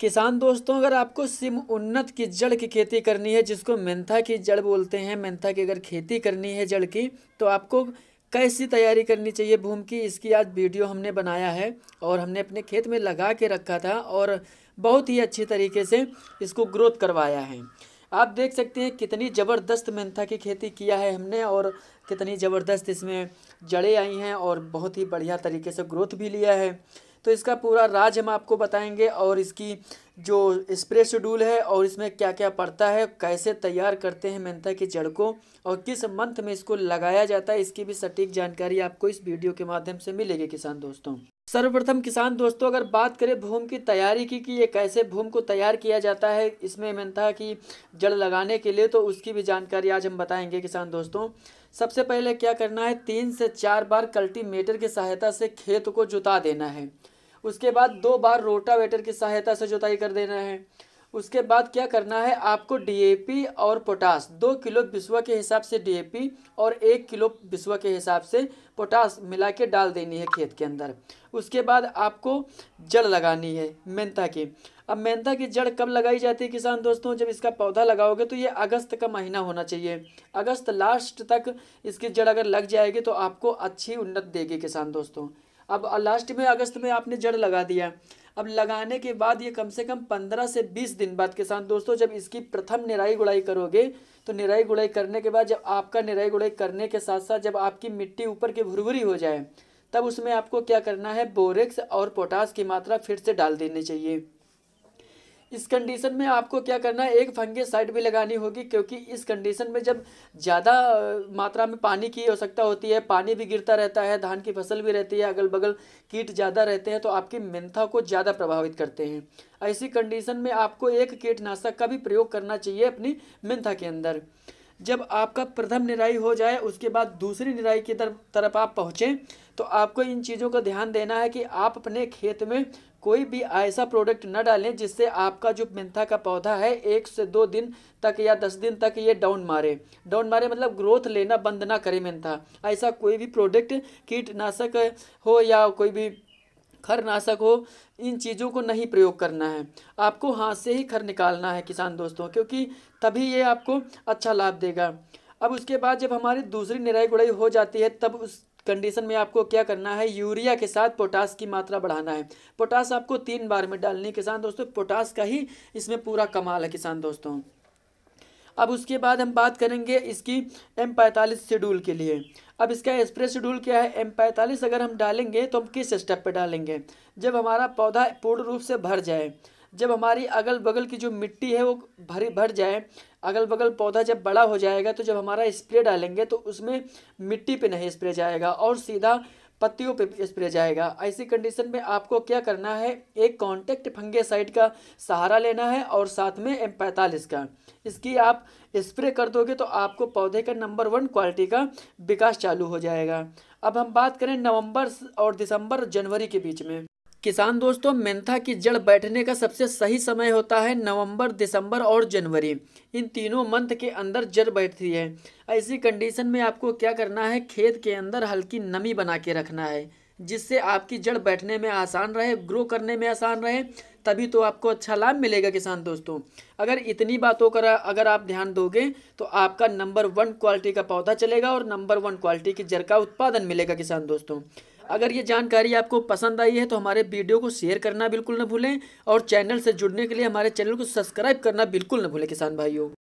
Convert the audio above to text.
किसान दोस्तों अगर आपको सिम उन्नत की जड़ की खेती करनी है जिसको मेंथा की जड़ बोलते हैं मेंथा की अगर खेती करनी है जड़ की तो आपको कैसी तैयारी करनी चाहिए भूमि की इसकी आज वीडियो हमने बनाया है और हमने अपने खेत में लगा के रखा था और बहुत ही अच्छी तरीके से इसको ग्रोथ करवाया है आप देख सकते हैं कितनी ज़बरदस्त मेंथा की खेती किया है हमने और कितनी ज़बरदस्त इसमें जड़ें आई हैं और बहुत ही बढ़िया तरीके से ग्रोथ भी लिया है तो इसका पूरा राज हम आपको बताएंगे और इसकी जो स्प्रे शेड्यूल है और इसमें क्या क्या पड़ता है कैसे तैयार करते हैं मेंथा की जड़ को और किस मंथ में इसको लगाया जाता है इसकी भी सटीक जानकारी आपको इस वीडियो के माध्यम से मिलेगी किसान दोस्तों सर्वप्रथम किसान दोस्तों अगर बात करें भूम की तैयारी की कि ये कैसे भूम को तैयार किया जाता है इसमें मेंथा की जड़ लगाने के लिए तो उसकी भी जानकारी आज हम बताएंगे किसान दोस्तों सबसे पहले क्या करना है तीन से चार बार कल्टीमीटर की सहायता से खेत को जुता देना है उसके बाद दो बार रोटावेटर की सहायता से जुताई कर देना है उसके बाद क्या करना है आपको डीएपी और पोटास दो किलो बिसवा के हिसाब से डीएपी और एक किलो बिसवा के हिसाब से पोटास मिला के डाल देनी है खेत के अंदर उसके बाद आपको जड़ लगानी है मेंता की अब मेंता की जड़ कब लगाई जाती है किसान दोस्तों जब इसका पौधा लगाओगे तो ये अगस्त का महीना होना चाहिए अगस्त लास्ट तक इसकी जड़ अगर लग जाएगी तो आपको अच्छी उन्नत देगी किसान दोस्तों अब लास्ट में अगस्त में आपने जड़ लगा दिया अब लगाने के बाद ये कम से कम पंद्रह से बीस दिन बाद किसान दोस्तों जब इसकी प्रथम निराई गुड़ाई करोगे तो निराई गुड़ाई करने के बाद जब आपका निराई गुड़ाई करने के साथ साथ जब आपकी मिट्टी ऊपर की भुरभुरी हो जाए तब उसमें आपको क्या करना है बोरेक्स और पोटास की मात्रा फिर से डाल देनी चाहिए इस कंडीशन में आपको क्या करना है एक फंगे साइड भी लगानी होगी क्योंकि इस कंडीशन में जब ज़्यादा मात्रा में पानी की आवश्यकता होती है पानी भी गिरता रहता है धान की फसल भी रहती है अगल बगल कीट ज़्यादा रहते हैं तो आपकी मेंथा को ज़्यादा प्रभावित करते हैं ऐसी कंडीशन में आपको एक कीटनाशक का भी प्रयोग करना चाहिए अपनी मेंथा के अंदर जब आपका प्रथम निराई हो जाए उसके बाद दूसरी निराई की तरफ तरफ आप पहुँचें तो आपको इन चीज़ों का ध्यान देना है कि आप अपने खेत में कोई भी ऐसा प्रोडक्ट न डालें जिससे आपका जो मेंथा का पौधा है एक से दो दिन तक या दस दिन तक ये डाउन मारे डाउन मारे मतलब ग्रोथ लेना बंद ना करे मेंथा ऐसा कोई भी प्रोडक्ट कीटनाशक हो या कोई भी खरनाशक हो इन चीज़ों को नहीं प्रयोग करना है आपको हाथ से ही खर निकालना है किसान दोस्तों क्योंकि तभी ये आपको अच्छा लाभ देगा अब उसके बाद जब हमारी दूसरी निराई गुड़ाई हो जाती है तब उस कंडीशन में आपको क्या करना है यूरिया के साथ पोटास की मात्रा बढ़ाना है पोटास आपको तीन बार में डालनी है किसान दोस्तों पोटास का ही इसमें पूरा कमाल है किसान दोस्तों अब उसके बाद हम बात करेंगे इसकी एम पैंतालीस शेड्यूल के लिए अब इसका एक्सप्रेस e शेड्यूल क्या है एम पैंतालीस अगर हम डालेंगे तो हम किस स्टेप पे डालेंगे जब हमारा पौधा पूर्ण रूप से भर जाए जब हमारी अगल बगल की जो मिट्टी है वो भरी भर जाए अगल बगल पौधा जब बड़ा हो जाएगा तो जब हमारा स्प्रे डालेंगे तो उसमें मिट्टी पे नहीं स्प्रे जाएगा और सीधा पत्तियों पर स्प्रे जाएगा ऐसी कंडीशन में आपको क्या करना है एक कॉन्टैक्ट फंगेसाइड का सहारा लेना है और साथ में एम पैंतालीस का इसकी आप स्प्रे कर दोगे तो आपको पौधे का नंबर वन क्वालिटी का विकास चालू हो जाएगा अब हम बात करें नवंबर और दिसंबर जनवरी के बीच में किसान दोस्तों मेंथा की जड़ बैठने का सबसे सही समय होता है नवंबर दिसंबर और जनवरी इन तीनों मंथ के अंदर जड़ बैठती है ऐसी कंडीशन में आपको क्या करना है खेत के अंदर हल्की नमी बना के रखना है जिससे आपकी जड़ बैठने में आसान रहे ग्रो करने में आसान रहे तभी तो आपको अच्छा लाभ मिलेगा किसान दोस्तों अगर इतनी बातों का अगर आप ध्यान दोगे तो आपका नंबर वन क्वालिटी का पौधा चलेगा और नंबर वन क्वालिटी की जड़ का उत्पादन मिलेगा किसान दोस्तों अगर ये जानकारी आपको पसंद आई है तो हमारे वीडियो को शेयर करना बिल्कुल न भूलें और चैनल से जुड़ने के लिए हमारे चैनल को सब्सक्राइब करना बिल्कुल न भूलें किसान भाइयों